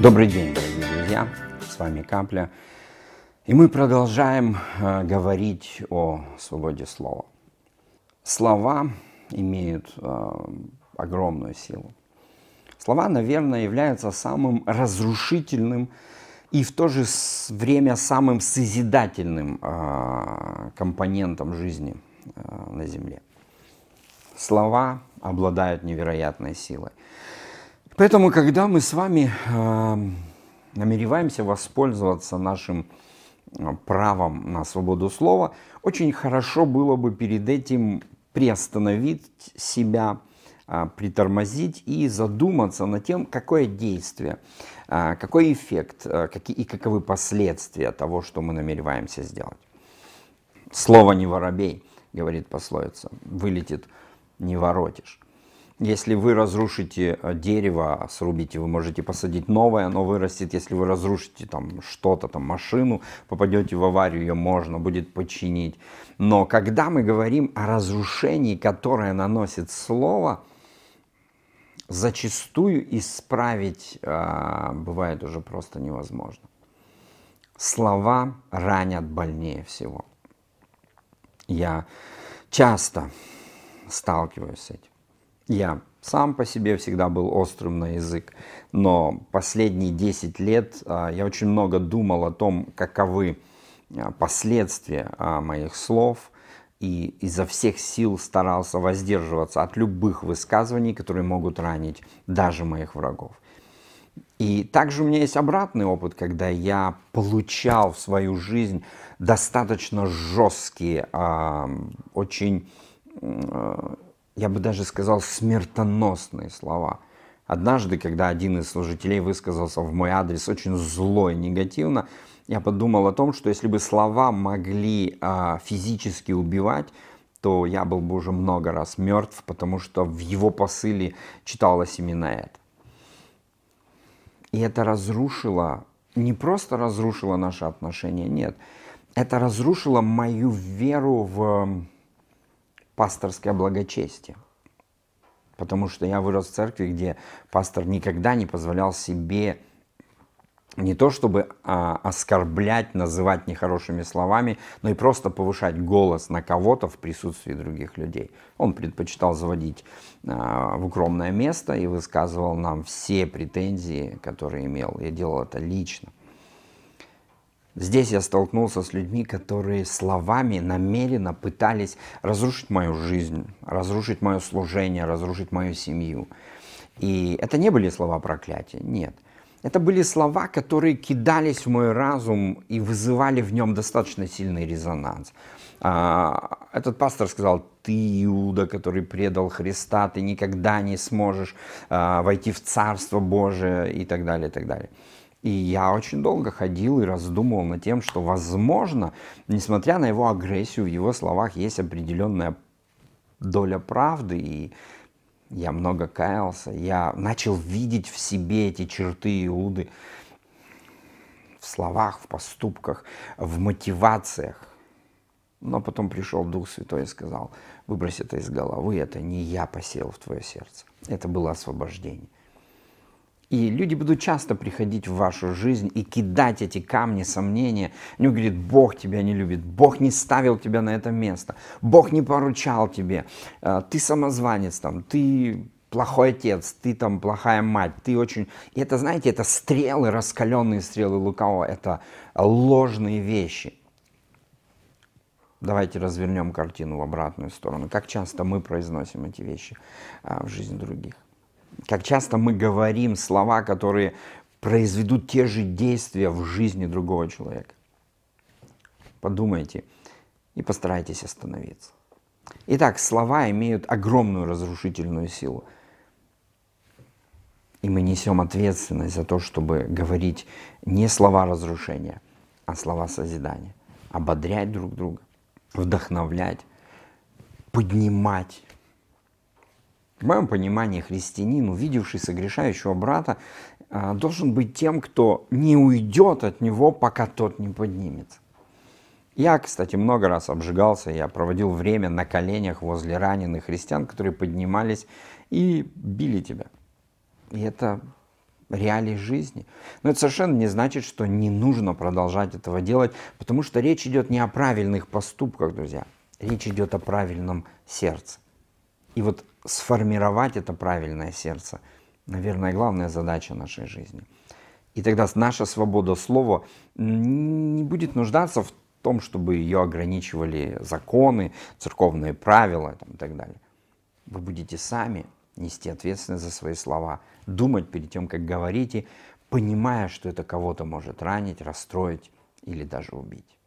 Добрый день, дорогие друзья! С вами Капля. И мы продолжаем э, говорить о свободе слова. Слова имеют э, огромную силу. Слова, наверное, являются самым разрушительным и в то же время самым созидательным э, компонентом жизни э, на Земле. Слова обладают невероятной силой. Поэтому, когда мы с вами а, намереваемся воспользоваться нашим а, правом на свободу слова, очень хорошо было бы перед этим приостановить себя, а, притормозить и задуматься над тем, какое действие, какой эффект какие, и каковы последствия того, что мы намереваемся сделать. Слово не воробей, говорит пословица, вылетит не воротишь. Если вы разрушите э, дерево, срубите, вы можете посадить новое, оно вырастет. Если вы разрушите там что-то, там машину, попадете в аварию, ее можно будет починить. Но когда мы говорим о разрушении, которое наносит слово, зачастую исправить э, бывает уже просто невозможно. Слова ранят больнее всего. Я часто сталкиваюсь с этим. Я сам по себе всегда был острым на язык, но последние 10 лет а, я очень много думал о том, каковы а, последствия а, моих слов, и изо всех сил старался воздерживаться от любых высказываний, которые могут ранить даже моих врагов. И также у меня есть обратный опыт, когда я получал в свою жизнь достаточно жесткие, очень я бы даже сказал, смертоносные слова. Однажды, когда один из служителей высказался в мой адрес очень зло и негативно, я подумал о том, что если бы слова могли э, физически убивать, то я был бы уже много раз мертв, потому что в его посыле читалось именно это. И это разрушило, не просто разрушило наши отношения, нет, это разрушило мою веру в пасторское благочестие. Потому что я вырос в церкви, где пастор никогда не позволял себе не то чтобы а, оскорблять, называть нехорошими словами, но и просто повышать голос на кого-то в присутствии других людей. Он предпочитал заводить а, в укромное место и высказывал нам все претензии, которые имел. Я делал это лично. Здесь я столкнулся с людьми, которые словами намеренно пытались разрушить мою жизнь, разрушить мое служение, разрушить мою семью. И это не были слова проклятия, нет. Это были слова, которые кидались в мой разум и вызывали в нем достаточно сильный резонанс. А, этот пастор сказал, ты, Иуда, который предал Христа, ты никогда не сможешь а, войти в Царство Божие и так далее, и так далее. И я очень долго ходил и раздумывал над тем, что, возможно, несмотря на его агрессию, в его словах есть определенная доля правды, и я много каялся, я начал видеть в себе эти черты Иуды в словах, в поступках, в мотивациях. Но потом пришел Дух Святой и сказал, выбрось это из головы, это не я посеял в твое сердце. Это было освобождение. И люди будут часто приходить в вашу жизнь и кидать эти камни сомнения. Они говорят, Бог тебя не любит, Бог не ставил тебя на это место, Бог не поручал тебе, э, ты самозванец, там, ты плохой отец, ты там плохая мать, ты очень... И это, знаете, это стрелы, раскаленные стрелы лукавого, это ложные вещи. Давайте развернем картину в обратную сторону. Как часто мы произносим эти вещи э, в жизни других? как часто мы говорим слова, которые произведут те же действия в жизни другого человека. Подумайте и постарайтесь остановиться. Итак, слова имеют огромную разрушительную силу. И мы несем ответственность за то, чтобы говорить не слова разрушения, а слова созидания. Ободрять друг друга, вдохновлять, поднимать в моем понимании христианин, увидевший согрешающего брата, а, должен быть тем, кто не уйдет от него, пока тот не поднимется. Я, кстати, много раз обжигался, я проводил время на коленях возле раненых христиан, которые поднимались и били тебя. И это реалии жизни. Но это совершенно не значит, что не нужно продолжать этого делать, потому что речь идет не о правильных поступках, друзья. Речь идет о правильном сердце. И вот сформировать это правильное сердце, наверное, главная задача нашей жизни. И тогда наша свобода слова не будет нуждаться в том, чтобы ее ограничивали законы, церковные правила там, и так далее. Вы будете сами нести ответственность за свои слова, думать перед тем, как говорите, понимая, что это кого-то может ранить, расстроить или даже убить.